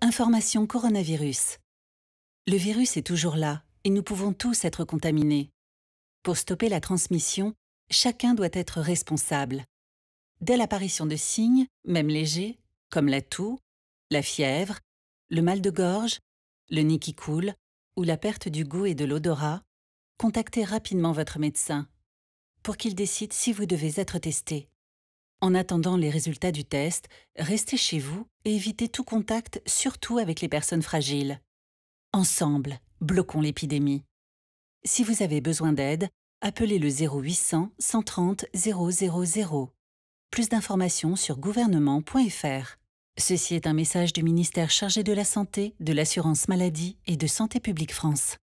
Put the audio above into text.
Information coronavirus. Le virus est toujours là et nous pouvons tous être contaminés. Pour stopper la transmission, chacun doit être responsable. Dès l'apparition de signes, même légers, comme la toux, la fièvre, le mal de gorge, le nez qui coule ou la perte du goût et de l'odorat, contactez rapidement votre médecin pour qu'il décide si vous devez être testé. En attendant les résultats du test, restez chez vous et évitez tout contact, surtout avec les personnes fragiles. Ensemble, bloquons l'épidémie. Si vous avez besoin d'aide, appelez le 0800 130 000. Plus d'informations sur gouvernement.fr. Ceci est un message du ministère chargé de la Santé, de l'Assurance Maladie et de Santé publique France.